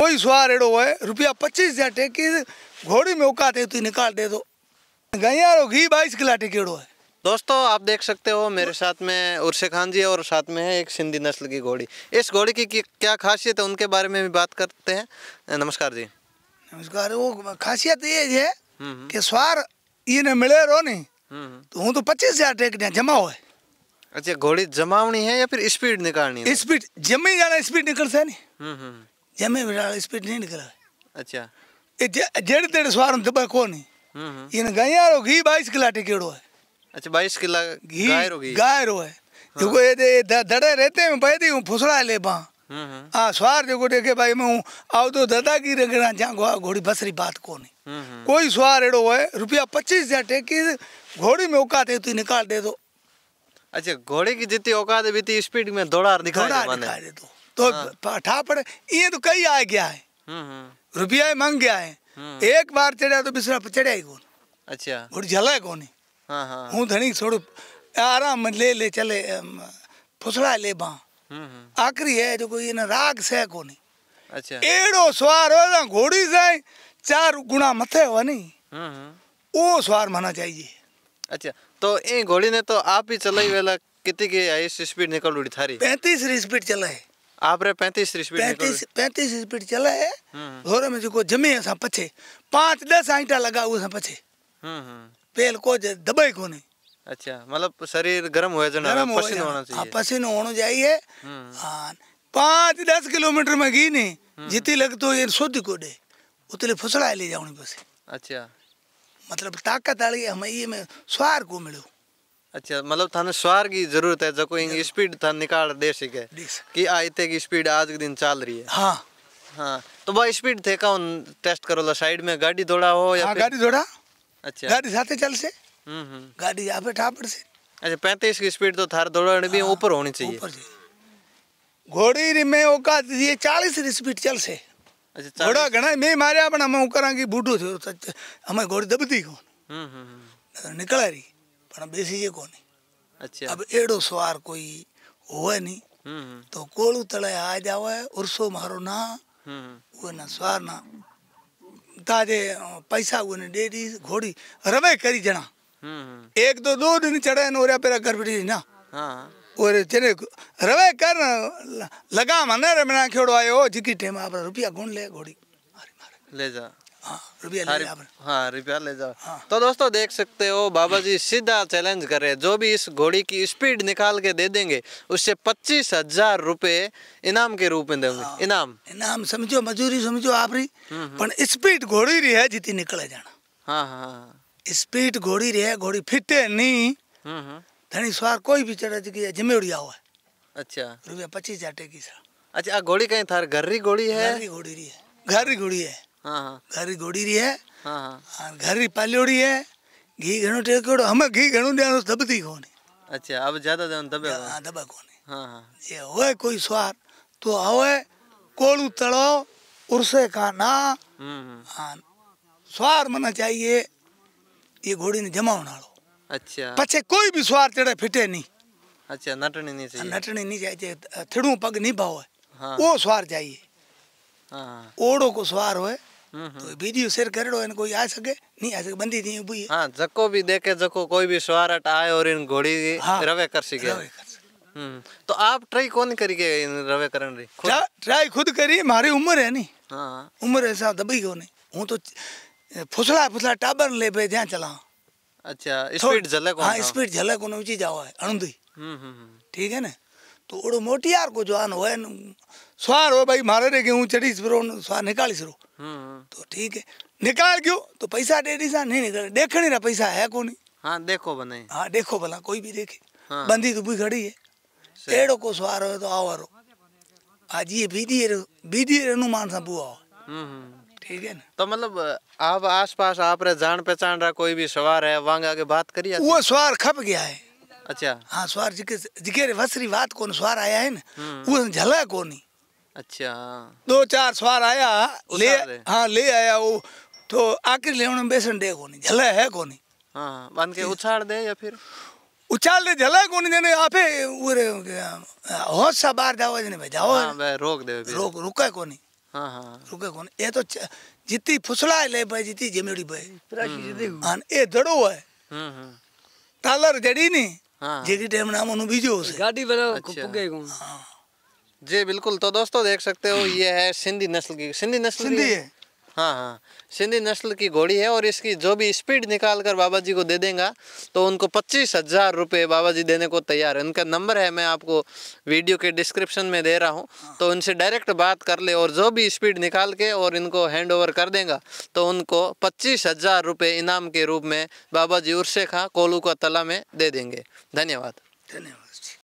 कोई सुहार अड़ो है रुपया पच्चीस हजार टेकी घोड़ी में उकाते तू निकाल दे दो गैया घी बाईस किला टिकेड़ो है दोस्तों आप देख सकते हो मेरे साथ में उर्से खान जी और साथ में है एक सिंधी नस्ल की घोड़ी इस घोड़ी की क्या खासियत है उनके बारे में भी बात करते हैं नमस्कार जी नमस्कार वो खासियत ये है हम्म, हम्म। कि स्वार ये ने मिले रो नहीं हम्म, तो हूँ तो पच्चीस हजार टेक दिया जमा हो अच्छा घोड़ी जमावनी है या फिर स्पीड निकालनी है स्पीड जमी जाना स्पीड निकल से नहीं जमे विराल स्पीड नहीं निकला अच्छा जड़ तेड़ स्वार दबा को नहीं हम्म, हम्म। इन गाया रो घी बाईस किला टिकेड़ो है अच्छा बाईस किला घी गाय रो है देखो ये दड़े रहते हैं पे हूँ फुसड़ा ले बा हां हम्म, सवार जो देखे भाई मैं आओ तो दादा की रगना जा घोड़ी बसरी बात को नहीं कोई सवार एड़ो है रुपया पच्चीस हजार टेकी घोड़ी में औकात है तू तो निकाल दे दो अच्छा घोड़े की जितनी औकात है बीती स्पीड में दौड़ा दिखा दे दो तो हाँ। पठा पड़े ये तो कई आ गया है हम्म, हम्म। रुपया मंग गया है हम्म। एक बार चढ़ा तो बिसरा पर चढ़ा ही कौन अच्छा और जला कौन है हूँ धनी छोड़ आराम ले ले चले फुसड़ा ले बा आखिरी है जो कोई राग से कौन अच्छा एड़ो स्वार हो घोड़ी से चार गुना मथे हो नहीं वो स्वार माना चाहिए अच्छा तो ये घोड़ी ने तो आप ही चलाई वेला कितनी की स्पीड निकल उड़ी थारी पैंतीस स्पीड चला है आप रे पैंतीस स्पीड 35 पैंतीस स्पीड चला है होरे हम्म। में जो जमे सा पछे 5 10 आइटा लगा असा पछे हम्म हम्म पेल को दबाई को नहीं अच्छा मतलब शरीर गर्म हो जाना हाँ, पसीना होना चाहिए हां पसीना होनो जाई है हां 5 10 किलोमीटर में गी नहीं हम्म। जितनी लग तो ये सोदी को दे उतले फसला ले जाऊनी बस अच्छा मतलब ताकत वाली हमें ये में स्वार को मिलो हम्म अच्छा मतलब थाने स्वार की जरूरत है जो कोई स्पीड था निकाल दे सके कि आयते की स्पीड आज के दिन चल रही है हाँ हाँ तो भाई स्पीड थे कौन टेस्ट करो ला साइड में गाड़ी दौड़ा हो या हाँ, गाड़ी दौड़ा अच्छा गाड़ी साथे चल से हम्म, हम्म। गाड़ी यहाँ पे ठापड़ से अच्छा पैंतीस की स्पीड तो थार दौड़ने भी हाँ, ऊपर होनी चाहिए घोड़ी री में ओका ये चालीस री स्पीड चल से अच्छा घोड़ा घना मैं मारे अपना मैं करा की बूढ़ो थे हमें घोड़ी दबती कौन हम्म, तो निकला रही पर बेसी जे अच्छा अब एड़ो सवार कोई होवे नहीं तो कोड़ू तले आ जावे उर्सो मारो ना वो ना सवार ना ताजे पैसा वो ने डेडी घोड़ी रवे करी जना एक तो दो दिन चढ़े न ओरा पेरा गड़बड़ी ना और तेरे रवे कर लगा मने रे मना खेड़ो आयो जिकी टाइम आप रुपया गुण ले घोड़ी मारे मारे ले जा हाँ रुपया ले हाँ, जाओ हाँ, हाँ तो दोस्तों देख सकते हो बाबा जी सीधा चैलेंज कर रहे हैं जो भी इस घोड़ी की स्पीड निकाल के दे देंगे उससे पच्चीस हजार रूपए इनाम के रूप में देंगे हाँ। इनाम इनाम समझो मजूरी समझो आप रही पर स्पीड घोड़ी रही है जितनी निकले जाना हाँ हाँ स्पीड हाँ। घोड़ी रही है घोड़ी फिटे नहीं हम्म, हम्म। धनी सवार कोई भी चढ़ा चुकी है जिम्मे उड़िया हुआ अच्छा रुपया पच्चीस हजार अच्छा घोड़ी कहीं थार घर घोड़ी है घर घोड़ी है घर घोड़ी है ઘર ગોડી રહી હે ઘર પાલ્યોડી હે ઘી ઘણો ટેકોડો અમે ઘી ઘણું દેવાનું દબતી કોને અચ્છા હવે જ્યાદા દેવાનું દબે હા દબે કોને हां ये होए कोई स्वार तो आवे कोळू तळो उरसे का ना हम्म, हम्म। हाँ, स्वार मना चाहिए ये घोड़ी ने जमा आलो अच्छा पचे कोई भी स्वार तेरे फिटे नहीं अच्छा नटणी नहीं चाहिए नटणी नहीं चाहिए थड़ू पग नहीं भाव है हाँ। वो स्वार चाहिए हां हाँ। ओड़ो को स्वार होए तो તો બીજું શેર કરેડો એને કોઈ આ શકે નહીં આ શકે બંધી થઈ ઉભી હા જકો બી દેખે જકો કોઈ બી સવારટ આયો રીન ઘોડી રવે કરસી ગયા तो आप ट्राई कौन करी के इन रवे करन री ट्राई खुद करी मारी उम्र है नहीं हाँ उम्र है साहब दबी को नहीं हूँ तो फुसला फुसला टाबर ले पे ध्यान चला अच्छा स्पीड को हाँ स्पीड झलक उन्हें चीज आवा है अणुदी ठीक है ना થોડું મોટી આરકો को जवान हो ને हो भाई मारे रे રે કે હું ચડીશ બરો સ્વાર નીકાળીશ तो ठीक है निकाल क्यों तो पैसा दे दी नहीं निकल देखने ना पैसा है को नहीं हाँ देखो बने हाँ देखो भला कोई भी देखे हाँ। बंदी तो भी खड़ी है टेड़ो को सवार हो तो आवा रो आज ये बीदी बीदी अनुमान सा बुआ ठीक है ना तो मतलब आप आसपास आप रे जान पहचान रहा कोई भी सवार है वांगा के बात करिए वो सवार खप गया है अच्छा हाँ स्वार जिके जिके वसरी बात कोन स्वार आया है ना वो हम्म। झला कोनी अच्छा हाँ। दो चार स्वार आया ले हाँ ले आया वो तो आखिर लेवण में बेसन दे कोनी झला है कोनी हाँ, हाँ बांध के उछाड़ दे या फिर उछाल दे झला कोनी जने आपे उरे होश सा बाहर जाओ जने भाई जाओ हाँ, रोक दे रोक रुका कोनी हाँ हाँ रुके कोनी ये तो जिती फुसला ले भाई जिती जमेड़ी भाई प्राशी जिती हाँ ये जड़ो है हम्म हम्म टालर जड़ी नहीं हाँ। जेकी टाइम नाम उन्हें बीजो से गाड़ी बना अच्छा। पुगे को हाँ। जी बिल्कुल तो दोस्तों देख सकते हो ये है सिंधी नस्ल की सिंधी नस्ल सिंधी है हाँ हाँ सिंधी नस्ल की घोड़ी है और इसकी जो भी स्पीड निकाल कर बाबा जी को दे देगा तो उनको पच्चीस हज़ार रुपये बाबा जी देने को तैयार है उनका नंबर है मैं आपको वीडियो के डिस्क्रिप्शन में दे रहा हूँ तो उनसे डायरेक्ट बात कर ले और जो भी स्पीड निकाल के और इनको हैंड ओवर कर देगा तो उनको पच्चीस हज़ार रुपये इनाम के रूप में बाबा जी उर्से खां कोलू का तला में दे देंगे धन्यवाद धन्यवाद